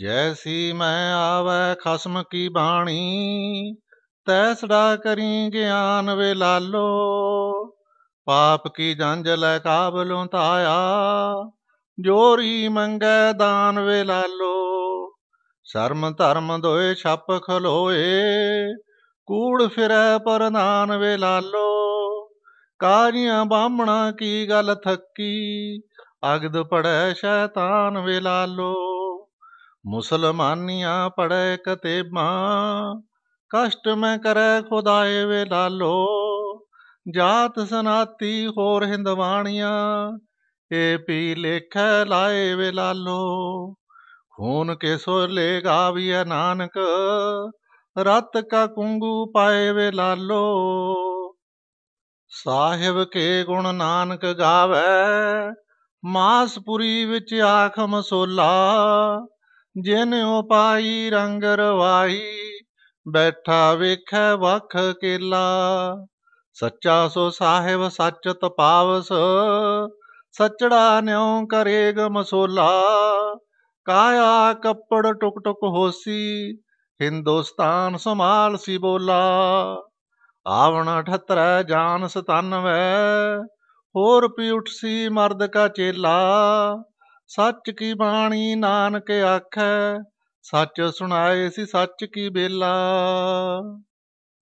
ਜੈਸੀ ਮੈਂ ਆਵੈ ਖਸਮ ਕੀ ਬਾਣੀ ਤੈਸੜਾ ਕਰੀ ਗਿਆਨ ਵੇ ਲਾਲੋ ਪਾਪ ਕੀ ਜੰਜ ਲੈ ਕਾਬਲੋਂ ਤਾਇਆ ਜੋਰੀ ਮੰਗੇ ਦਾਨ ਵੇ ਲਾਲੋ ਸ਼ਰਮ ਧਰਮ ਦੋਏ ਛੱਪ ਖਲੋਏ ਕੂੜ ਫਿਰੈ ਪਰਨਾਨ ਵੇ ਲਾਲੋ ਕਾਰੀਆਂ ਬਾਹਮਣਾ ਕੀ ਗੱਲ ਥੱਕੀ ਅਗਦ ਪੜੈ ਸ਼ੈਤਾਨ ਵੇ ਲਾਲੋ ਮੁਸਲਮਾਨੀਆਂ ਪੜੈ ਕਤੇਬਾਂ ਕਸ਼ਟ ਮੈਂ ਕਰੇ ਖੁਦਾਏ ਵੇ ਲਾਲੋ ਜਾਤ ਸਨਾਤੀ ਹੋਰ ਹਿੰਦਵਾਣੀਆਂ ਏ ਪੀ ਲੇਖ ਲਾਏ ਵੇ ਲਾਲੋ ਖੂਨ ਕੇ ਸੋਲੇ ਗਾਵੀਐ ਨਾਨਕ ਰਤ ਕਾ ਕੁੰਗੂ ਪਾਏ ਵੇ ਲਾਲੋ ਸਾਹਿਬ ਕੇ ਗੁਣ ਨਾਨਕ ਗਾਵੇ ਮਾਸਪੁਰੀ ਵਿੱਚ ਆਖਮ ਸੋਲਾ ਜਿਨ ਉਪਾਈ ਰੰਗ ਰਵਾਈ ਬੈਠਾ ਵੇਖੈ ਵਖ ਕੇਲਾ ਸੱਚਾ ਸੋ ਸਾਹਿਬ ਸੱਚ ਤਪਾਵਸ ਸੱਚੜਾ ਨਿਉ ਕਰੇ ਗਮਸੋਲਾ ਕਾਇਆ ਕੱਪੜ ਟੁਕ ਟੁਕ ਹੋਸੀ ਹਿੰਦੁਸਤਾਨ ਸੰਭਾਲ ਸੀ ਬੋਲਾ ਆਵਣ 78 ਜਾਨ 97 ਹੋਰ ਪੀ ਉਠਸੀ ਮਰਦ ਕਾ ਚੇਲਾ ਸੱਚ ਕੀ ਬਾਣੀ ਨਾਨਕ ਆਖੈ ਸੱਚ ਸੁਣਾਏ ਸੀ ਸੱਚ ਕੀ ਬੇਲਾ